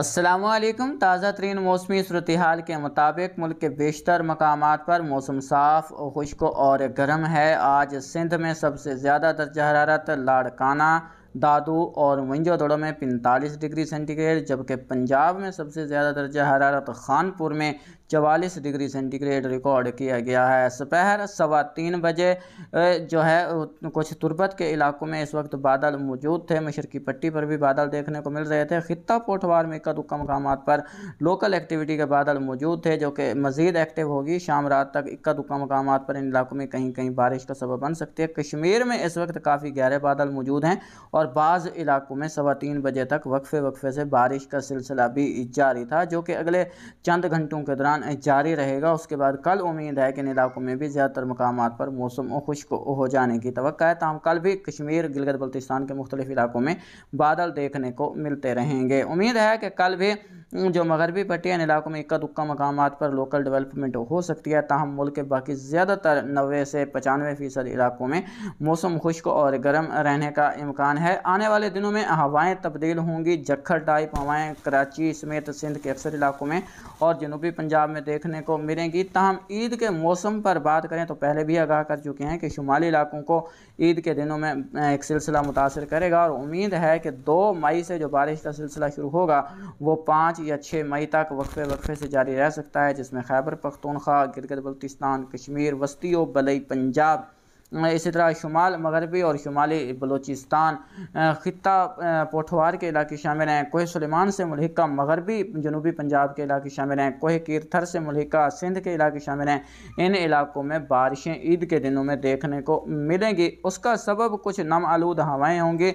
असलकम ताज़ा तरीन मौसमी सूरत हाल के मुताबिक मुल्क के बेशतर मकाम पर मौसम साफ़ खुश्क और गर्म है आज सिंध में सबसे ज़्यादा दर्ज हरारत लाड़काना दादू और मंजो मोइंजोदड़ो में 45 डिग्री सेंटीग्रेड जबकि पंजाब में सबसे ज़्यादा दर्जा हरारत खानपुर में 44 डिग्री सेंटीग्रेड रिकॉर्ड किया गया है दोपहर सवा तीन बजे जो है कुछ तुरबत के इलाकों में इस वक्त बादल मौजूद थे मशरकी पट्टी पर भी बादल देखने को मिल रहे थे खिता पोठवार में कदुक्का मकाम पर लोकल एक्टिविटी के बादल मौजूद थे जो कि मज़ीद एक्टिव होगी शाम रात तक इक्का दुक्का मकाम पर इन इलाकों में कहीं कहीं बारिश का सबब बन सकती है कश्मीर में इस वक्त काफ़ी गहरे बादल मौजूद हैं और बाज़ इलाकों में सवा तीन बजे तक वक्फे वक्फे से बारिश का सिलसिला भी जारी था जो कि अगले चंद घंटों के दौरान जारी रहेगा उसके बाद कल उम्मीद है कि इन इलाकों में भी ज़्यादातर मकाम पर मौसम खुश्क हो जाने की तो है तमाम कल भी कश्मीर गिलगत बल्तिस्तान के मुख्तलिफ इलाकों में बादल देखने को मिलते रहेंगे उम्मीद है कि कल भी जो मगरबी पट्टी इन इलाकों में इक्का दुक्का मकाम पर लोकल डेवलपमेंट हो सकती है तहम मुल्क के बाकी ज़्यादातर नबे से पचानवे फ़ीसद इलाकों में मौसम खुश्क और गर्म रहने का इम्कान है है आने वाले दिनों में हवाएं तब्दील होंगी जखर टाइप हवाएं कराची समेत सिंध के अक्सर इलाकों में और जनूबी पंजाब में देखने को मिलेंगी तहम ईद के मौसम पर बात करें तो पहले भी आगाह कर चुके हैं कि शुमाली इलाकों को ईद के दिनों में एक सिलसिला मुतासर करेगा और उम्मीद है कि दो मई से जो बारिश का सिलसिला शुरू होगा वो पाँच या छः मई तक वक्फे वक्फे से जारी रह सकता है जिसमें खैबर पख्तूनख्वा गिरगत बल्तिस्तान कश्मीर वस्ती और बलई पंजाब इसी तरह शुमाल मगरबी और शुमाली बलूचिस्तान खत्ता पोठवार के इलाके शामिल हैं कोह सलेमान से मुलहका मगरबी जनूबी पंजाब के इलाके शामिल हैं कोह कीरथर से मुलहका सिंध के इलाके शामिल हैं इन इलाकों में बारिशें ईद के दिनों में देखने को मिलेंगी उसका सबब कुछ नम आलूद हवाएँ होंगी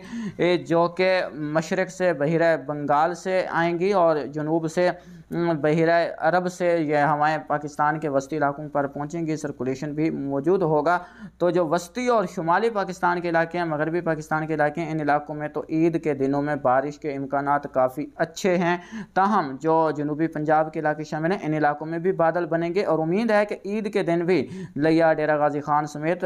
जो कि मशरक़ से बहरा बंगाल से आएंगी और जनूब से हम्म, बहरा अरब से यह हमारे पाकिस्तान के वस्ती इलाकों पर पहुँचेंगी सर्कुलेशन भी मौजूद होगा तो जो वस्ती और शुमाली पाकिस्तान के इलाके हैं मगरबी पाकिस्तान के इलाके हैं इन इलाकों में तो ईद के दिनों में बारिश के इम्कान काफ़ी अच्छे हैं ताहम जो जनूबी पंजाब के इलाके शामिल हैं इन इलाकों में भी बादल बनेंगे और उम्मीद है कि ईद के दिन भी लिया डेरा गाजी खान समेत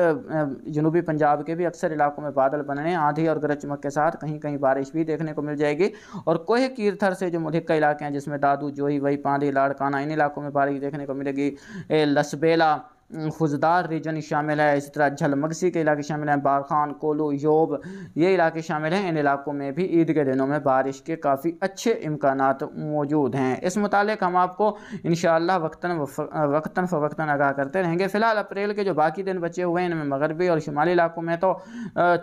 जनूबी पंजाब के भी अक्सर इलाकों में बादल बनने आंधी और गरज चमक के साथ कहीं कहीं बारिश भी देखने को मिल जाएगी और कोह कीर्थर से जो मधिका इलाके हैं जिसमें दादू जोही वही पांडी लाड़काना इन इलाकों में बारिश देखने को मिलेगी लसबेला खुजदार रीजन शामिल है इसी तरह झलमगसी के इलाके शामिल हैं बारखान कोलू योब ये इलाके शामिल हैं इन इलाकों में भी ईद के दिनों में बारिश के काफ़ी अच्छे इम्कान मौजूद हैं इस मुतालिक हम आपको इन वक्ता वक्ता फ़वक्ता आगाह करते रहेंगे फ़िलहाल अप्रैल के जो बाकी दिन बचे हुए हैं इनमें मगरबी और शुमाली इलाकों में तो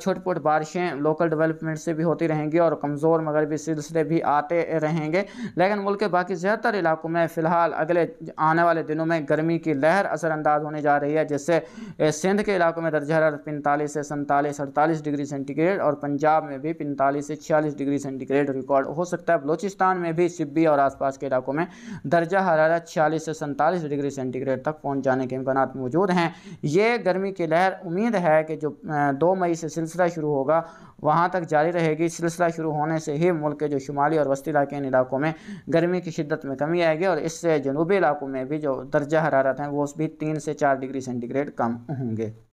पुट बारिशें लोकल डेवलपमेंट से भी होती रहेंगी और कमज़ोर मगरबी सिलसिले भी आते रहेंगे लेकिन मुल्क के बाकी ज़्यादातर इलाकों में फ़िलहाल अगले आने वाले दिनों में गर्मी की लहर असरानंदाज होने होने जा रही है जिससे सिंध के इलाकों में दर्जा हरारत पैंतालीस से सैंतालीस अड़तालीस डिग्री सेंटीग्रेड और पंजाब में भी पैंतालीस से छियालीस डिग्री सेंटीग्रेड रिकॉर्ड हो सकता है बलोचिस्तान में भी सिब्बी और आसपास के इलाकों में दर्जा हरारत छियालीस से सैंतालीस डिग्री सेंटीग्रेड तक पहुँच जाने के इम्कान मौजूद हैं ये गर्मी की लहर उम्मीद है कि जो दो मई से सिलसिला शुरू होगा वहाँ तक जारी रहेगी सिलसिला शुरू होने से ही मुल्क के जो शुमाली और वस्ती इलाके इन इलाकों में गर्मी की शिद्दत में कमी आएगी और इससे जनूबी इलाकों में भी जो दर्जा हरारत हैं वो भी तीन से चार डिग्री सेंटीग्रेड कम होंगे